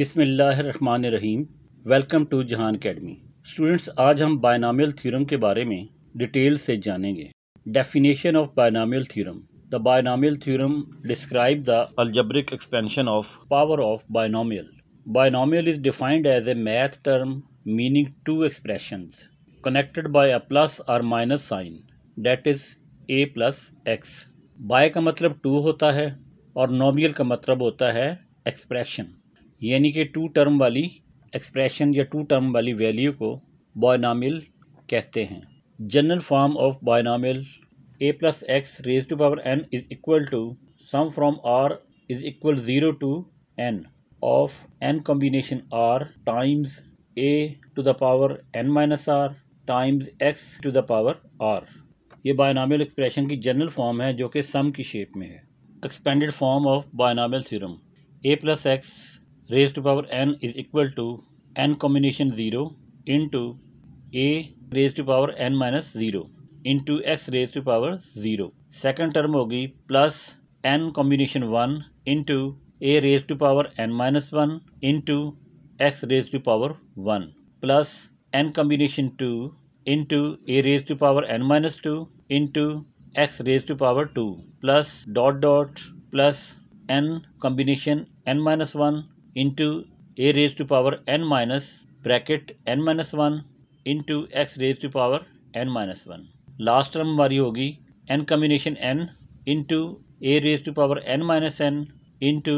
Rahim welcome to Jahan academy students आज हम बायनामियल theorem के बारे में डिटेल से जानेंगे definition of binomial theorem the binomial theorem describe the algebraic expansion of power of binomial binomial is defined as a math term meaning two expression connected by a plus और minus sign that is a plus x by का मतलब to होता है और नॉमियल का मतलब होता है एक्सप्रेशन यानी कि टू टर्म वाली एक्सप्रेशन या टू टर्म वाली वैल्यू को बायनामिल कहते हैं general form of binomial a plus x raise to power n is equal to sum from r is equal zero to n of n combination r times a to the power n minus r times x to the power r ये binomial expression की general form है जो कि sum की shape में है expanded form of binomial theorem a plus x raised to power n is equal to n combination 0 into a raised to power n minus 0 into x raised to power 0 second term होगी plus n combination 1 into a raised to power n minus 1 into x raised to power 1 plus n combination 2 into a raised to power n minus 2 into x raised to power 2 plus dot dot plus n combination n minus 1 into a raise to power n minus bracket n minus one into x raise to power n minus one last term हमारी होगी n combination n into a raise to power n minus n into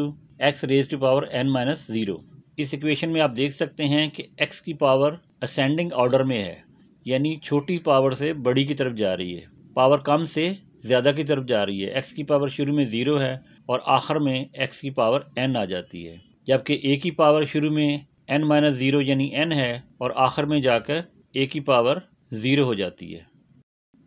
x raise to power n minus zero इस equation में आप देख सकते हैं कि x की पावर असेंडिंग ऑर्डर में है यानी छोटी पावर से बड़ी की तरफ जा रही है पावर कम से ज़्यादा की तरफ जा रही है एक्स की पावर शुरू में ज़ीरो है और आखिर में एक्स की पावर एन आ जाती है जबकि ए की पावर शुरू में एन माइनस ज़ीरो यानी एन है और आखिर में जाकर ए की पावर ज़ीरो हो जाती है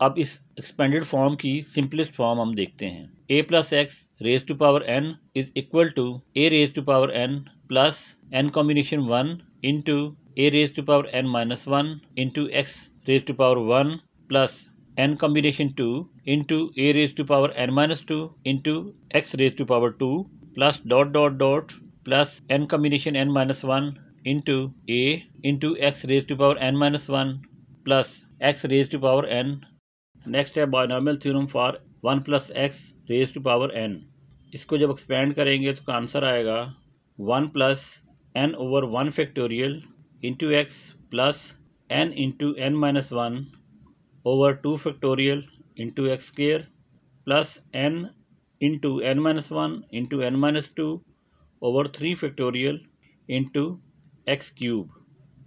अब इस एक्सपेंडेड फॉर्म की सिंपलेस्ट फॉर्म हम देखते हैं a plus x raise to power n is equal to a raise to power n plus n combination one into a raise to power n minus one into x raise to power one plus n combination two into a raise to power n minus two into x raise to power two plus dot dot dot plus n combination N minus one into a into x raise to power n minus one plus x raise to power n next है binomial theorem for one plus x raise to power n इसको जब expand करेंगे तो answer आएगा one plus n over one factorial into x plus n into n minus one over two factorial into x square plus n into n minus one into n minus two over three factorial into x cube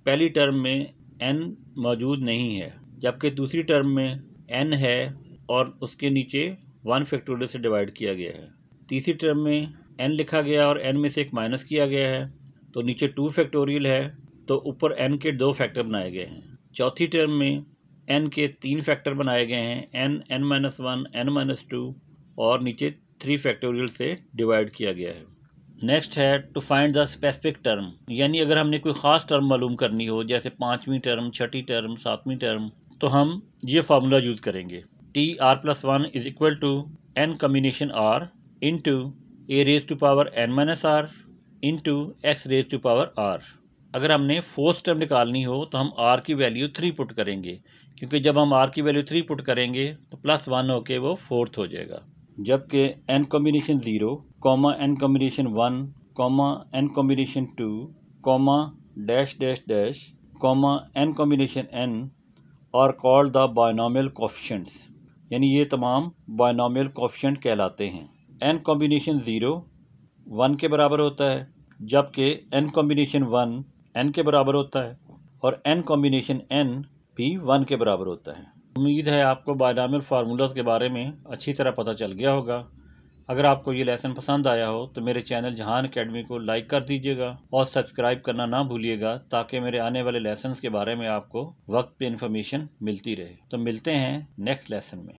पहली term में n मौजूद नहीं है जबकि दूसरी term में N है और उसके नीचे वन फैक्टोरियल से डिवाइड किया गया है तीसरी टर्म में एन लिखा गया और एन में से एक माइनस किया गया है तो नीचे टू फैक्टोरियल है तो ऊपर एन के दो फैक्टर बनाए गए हैं चौथी टर्म में एन के तीन फैक्टर बनाए गए हैं n n minus one n minus two और नीचे थ्री फैक्टोरियल से डिवाइड किया गया है नेक्स्ट है to find the specific term यानी अगर हमने कोई ख़ास टर्म मालूम करनी हो जैसे पाँचवीं टर्म छठी टर्म सातवीं टर्म तो हम ये फार्मूला यूज़ करेंगे T r plus one is equal to n combination r into a raise to power n minus r into x raise to power r अगर हमने fourth term निकालनी हो तो हम आर की value three put करेंगे क्योंकि जब हम आर की वैल्यू थ्री पुट करेंगे तो प्लस वन होके वो फोर्थ हो जाएगा जबकि n combination zero comma n combination one comma n combination two comma dash dash dash comma n combination n are called the binomial coefficients यानी ये तमाम बायनॉमियल कॉफिशंट कहलाते हैं एन कॉम्बिनेशन ज़ीरो वन के बराबर होता है जबकि एन कॉम्बिनेशन वन एन के बराबर होता है और एन कॉम्बिनेशन एन भी वन के बराबर होता है उम्मीद है आपको बादामिल फार्मूलाज के बारे में अच्छी तरह पता चल गया होगा अगर आपको ये लेसन पसंद आया हो तो मेरे चैनल जहान अकेडमी को लाइक कर दीजिएगा और सब्सक्राइब करना ना भूलिएगा ताकि मेरे आने वाले लेसन के बारे में आपको वक्त पे इन्फॉर्मेशन मिलती रहे तो मिलते हैं नेक्स्ट लेसन में